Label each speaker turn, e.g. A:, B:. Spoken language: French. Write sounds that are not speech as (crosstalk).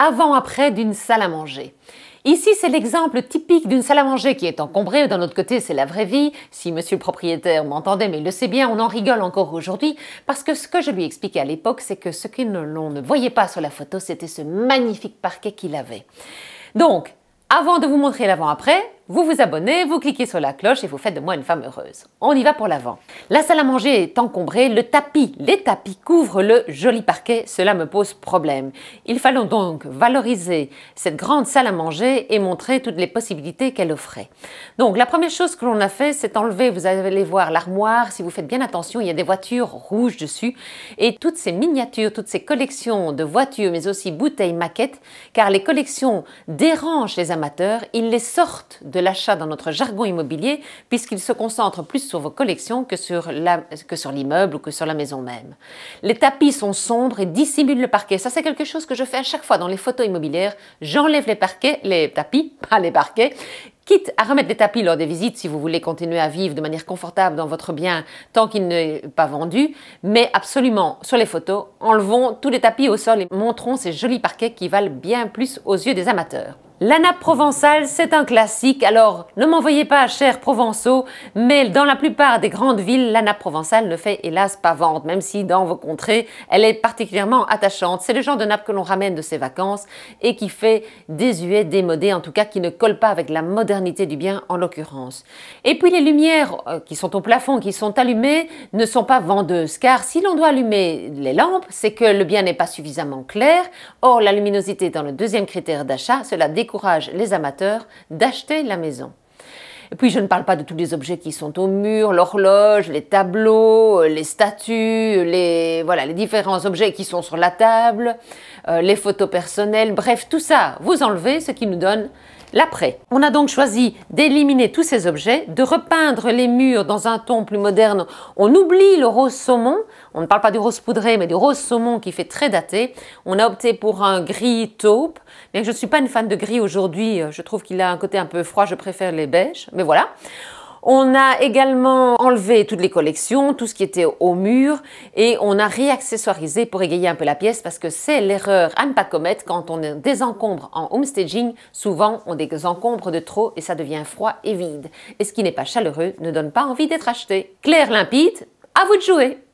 A: avant-après d'une salle à manger. Ici, c'est l'exemple typique d'une salle à manger qui est encombrée. D'un autre côté, c'est la vraie vie. Si monsieur le propriétaire m'entendait, mais il le sait bien, on en rigole encore aujourd'hui. Parce que ce que je lui expliquais à l'époque, c'est que ce que l'on ne voyait pas sur la photo, c'était ce magnifique parquet qu'il avait. Donc, avant de vous montrer l'avant-après, vous vous abonnez, vous cliquez sur la cloche et vous faites de moi une femme heureuse. On y va pour l'avant. La salle à manger est encombrée, le tapis, les tapis couvrent le joli parquet, cela me pose problème. Il fallait donc valoriser cette grande salle à manger et montrer toutes les possibilités qu'elle offrait. Donc la première chose que l'on a fait, c'est enlever, vous allez voir l'armoire, si vous faites bien attention, il y a des voitures rouges dessus et toutes ces miniatures, toutes ces collections de voitures mais aussi bouteilles, maquettes, car les collections dérangent les amateurs, ils les sortent de l'achat dans notre jargon immobilier puisqu'il se concentre plus sur vos collections que sur l'immeuble ou que sur la maison même. Les tapis sont sombres et dissimulent le parquet. Ça, c'est quelque chose que je fais à chaque fois dans les photos immobilières. J'enlève les parquets, les tapis, (laughs) pas les parquets, quitte à remettre des tapis lors des visites si vous voulez continuer à vivre de manière confortable dans votre bien tant qu'il n'est pas vendu, mais absolument sur les photos, enlevons tous les tapis au sol et montrons ces jolis parquets qui valent bien plus aux yeux des amateurs. La nappe provençale, c'est un classique, alors ne m'envoyez pas, chers provençaux, mais dans la plupart des grandes villes, la nappe provençale ne fait hélas pas vente, même si dans vos contrées, elle est particulièrement attachante. C'est le genre de nappe que l'on ramène de ses vacances et qui fait désuet, démodé, en tout cas qui ne colle pas avec la modernité du bien en l'occurrence. Et puis les lumières euh, qui sont au plafond, qui sont allumées, ne sont pas vendeuses, car si l'on doit allumer les lampes, c'est que le bien n'est pas suffisamment clair. Or, la luminosité dans le deuxième critère d'achat, cela découle les amateurs d'acheter la maison. Et puis je ne parle pas de tous les objets qui sont au mur, l'horloge, les tableaux, euh, les statues, les voilà, les différents objets qui sont sur la table, euh, les photos personnelles, bref, tout ça, vous enlevez ce qui nous donne l'après. On a donc choisi d'éliminer tous ces objets, de repeindre les murs dans un ton plus moderne. On oublie le rose saumon, on ne parle pas du rose poudré, mais du rose saumon qui fait très daté. On a opté pour un gris taupe, bien que je ne suis pas une fan de gris aujourd'hui, euh, je trouve qu'il a un côté un peu froid, je préfère les beiges, mais voilà. On a également enlevé toutes les collections, tout ce qui était au mur, et on a réaccessoirisé pour égayer un peu la pièce parce que c'est l'erreur à ne pas commettre quand on désencombre en home staging. Souvent, on désencombre de trop et ça devient froid et vide. Et ce qui n'est pas chaleureux ne donne pas envie d'être acheté. Claire limpide, à vous de jouer